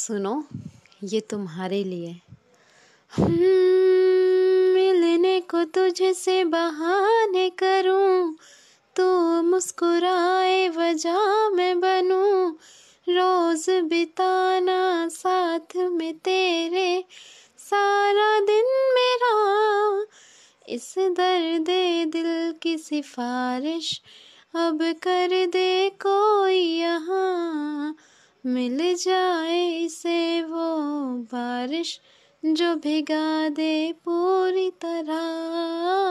सुनो ये तुम्हारे लिए हम्म, मिलने को तुझसे बहाने करूं तू तो मुस्कुराए वजह मैं बनूं रोज बिताना साथ में तेरे सारा दिन मेरा इस दर्द दिल की सिफारिश अब कर दे मिल जाए इसे वो बारिश जो भिगा दे पूरी तरह